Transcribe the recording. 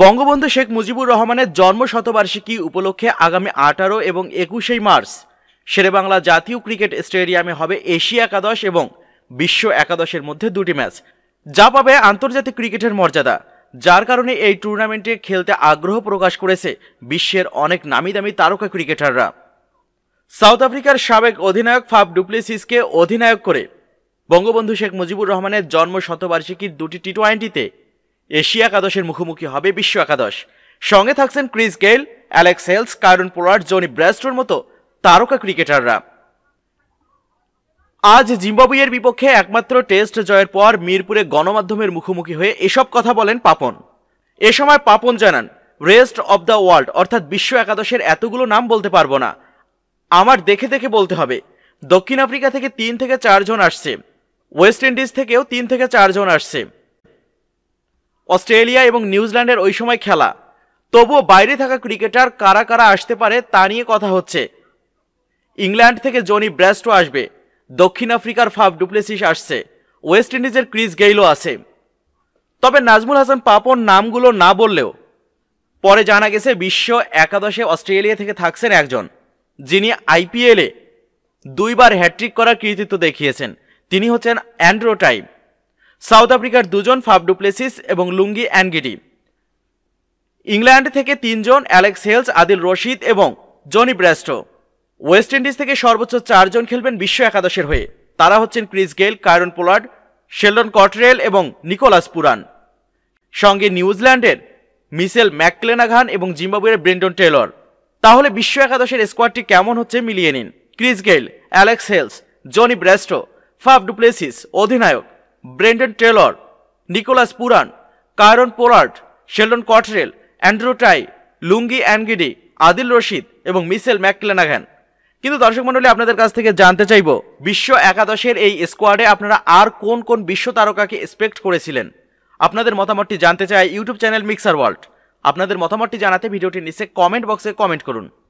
বঙ্গবন্ধু শেখ মুজিবুর রহমানের জন্ম শতবার্ষিকী উপলক্ষে আগামী আঠারো এবং একুশেই মার্চ শেরেবাংলা জাতীয় ক্রিকেট স্টেডিয়ামে হবে এশিয়া একাদশ এবং বিশ্ব একাদশের মধ্যে দুটি ম্যাচ যা পাবে আন্তর্জাতিক ক্রিকেটের মর্যাদা যার কারণে এই টুর্নামেন্টে খেলতে আগ্রহ প্রকাশ করেছে বিশ্বের অনেক নামি দামি তারকা ক্রিকেটাররা সাউথ আফ্রিকার সাবেক অধিনায়ক ফাফ ডুপ্লেসিসকে অধিনায়ক করে বঙ্গবন্ধু শেখ মুজিবুর রহমানের জন্ম শতবার্ষিকীর দুটি টি টোয়েন্টিতে এশিয়া একাদশের মুখোমুখি হবে বিশ্ব একাদশ সঙ্গে থাকছেন Chris Gayle Alex Hales Kieron Pollard Jonny ব্র্যাস্টোর মতো তারকা ক্রিকেটাররা আজ জিম্বাবুয়ের বিপক্ষে একমাত্র টেস্ট জয়ের পর মিরপুরে গণমাধ্যমের মুখোমুখি হয়ে এসব কথা বলেন পাপন এ সময় পাপন জানান রেস্ট অব দ্য ওয়ার্ল্ড অর্থাৎ বিশ্ব একাদশের এতগুলো নাম বলতে পারবো না আমার দেখে দেখে বলতে হবে দক্ষিণ আফ্রিকা থেকে তিন থেকে চারজন আসছে ওয়েস্ট ইন্ডিজ থেকেও তিন থেকে চারজন আসছে অস্ট্রেলিয়া এবং নিউজিল্যান্ডের ওই সময় খেলা তবুও বাইরে থাকা ক্রিকেটার কারা কারা আসতে পারে তা নিয়ে কথা হচ্ছে ইংল্যান্ড থেকে জনি ব্র্যাস্টো আসবে দক্ষিণ আফ্রিকার ফাফ ডুপ্লেসিস আসছে ওয়েস্ট ইন্ডিজের ক্রিস গেইলও আছে তবে নাজমুল হাসান পাপন নামগুলো না বললেও পরে জানা গেছে বিশ্ব একাদশে অস্ট্রেলিয়া থেকে থাকছেন একজন যিনি আইপিএলে দুইবার হ্যাট্রিক করার কৃতিত্ব দেখিয়েছেন তিনি হচ্ছেন অ্যান্ড্রো টাইম সাউথ আফ্রিকার দুজন ফাফ ডুপ্লেসিস এবং লুঙ্গি অ্যানগিডি ইংল্যান্ড থেকে তিনজন অ্যালেক্স হেলস আদিল রশিদ এবং জনি ব্র্যাস্টো ওয়েস্ট ইন্ডিজ থেকে সর্বোচ্চ চারজন খেলবেন বিশ্ব একাদশের হয়ে তারা হচ্ছেন Chris Gayle Kieron Pollard Sheldon Cottrell এবং নিকোলাস পুরান সঙ্গে নিউজিল্যান্ডের মিসেল ম্যাকলেনাঘান এবং জিম্বাবুয়ের ব্রেন্ডন টেলর তাহলে বিশ্ব একাদশের স্কোয়াডটি কেমন হচ্ছে মিলিয়ে নিন Chris Gayle Alex Hales Jonny Bairstow Faf du Plessis অধিনায়ক Brendan Taylor Nicholas Pooran Kieron Pollard Sheldon Cottrell Andrew Tye Lungi Ngidi Adil Rashid এবং মিসেল ম্যাকলেনাঘ্যান কিন্তু দর্শক মন্ডলী আপনাদের কাছ থেকে জানতে চাইব বিশ্ব একাদশের এই স্কোয়াডে আপনারা আর কোন কোন বিশ্ব তারকাকে এক্সপেক্ট করেছিলেন আপনাদের মতামতটি জানতে চায় ইউটিউব চ্যানেল মিক্সার ওয়ার্ল্ড আপনাদের মতামতটি জানাতে ভিডিওটি নিচে কমেন্ট বক্সে কমেন্ট করুন